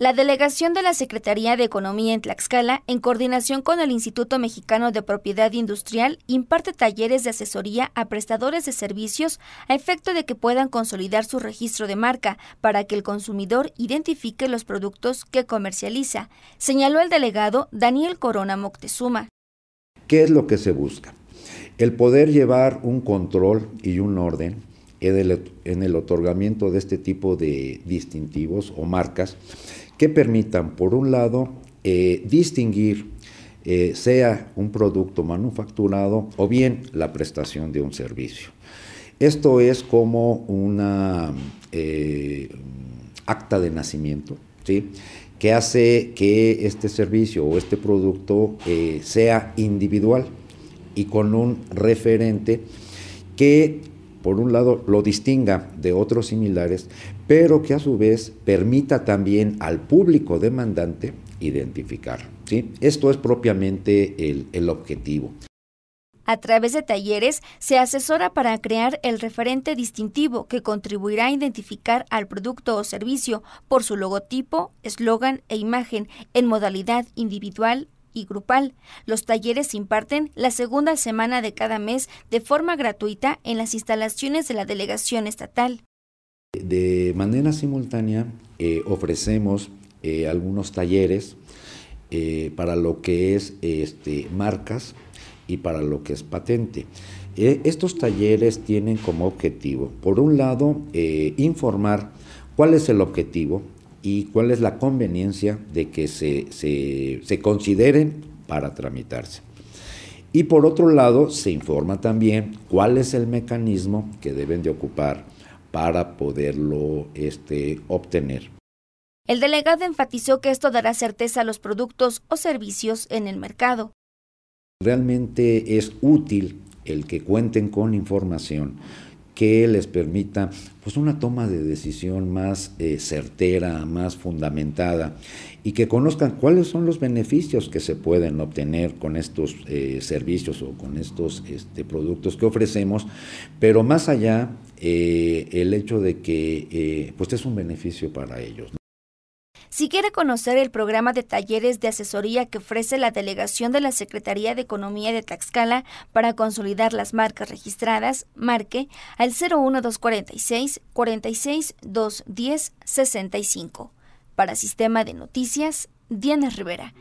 La delegación de la Secretaría de Economía en Tlaxcala, en coordinación con el Instituto Mexicano de Propiedad Industrial, imparte talleres de asesoría a prestadores de servicios a efecto de que puedan consolidar su registro de marca para que el consumidor identifique los productos que comercializa, señaló el delegado Daniel Corona Moctezuma. ¿Qué es lo que se busca? El poder llevar un control y un orden en el, otorgamiento de este tipo de distintivos o marcas que permitan, por un lado, eh, distinguir eh, sea un producto manufacturado o bien la prestación de un servicio. Esto es como una eh, acta de nacimiento, ¿sí? que hace que este servicio o este producto sea individual y con un referente que por un lado, lo distinga de otros similares, pero que a su vez permita también al público demandante identificar. ¿sí? Esto es propiamente el, el objetivo. A través de talleres se asesora para crear el referente distintivo que contribuirá a identificar al producto o servicio por su logotipo, eslogan e imagen en modalidad individual, y grupal. Los talleres se imparten la segunda semana de cada mes de forma gratuita en las instalaciones de la delegación estatal. De manera simultánea eh, ofrecemos eh, algunos talleres eh, para lo que es este, marcas y para lo que es patente. estos talleres tienen como objetivo, por un lado, informar cuál es el objetivo, y cuál es la conveniencia de que se, consideren para tramitarse. Y por otro lado, se informa también cuál es el mecanismo que deben de ocupar para poderlo este, obtener. El delegado enfatizó que esto dará certeza a los productos o servicios en el mercado. Realmente es útil el que cuenten con información que les permita pues una toma de decisión más eh, certera, más fundamentada y que conozcan cuáles son los beneficios que se pueden obtener con estos eh, servicios o con estos este, productos que ofrecemos, pero más allá eh, el hecho de que pues es un beneficio para ellos. Si quiere conocer el programa de talleres de asesoría que ofrece la delegación de la Secretaría de Economía de Tlaxcala para consolidar las marcas registradas, marque al 01246 46 65. Para Sistema de Noticias, Diana Rivera.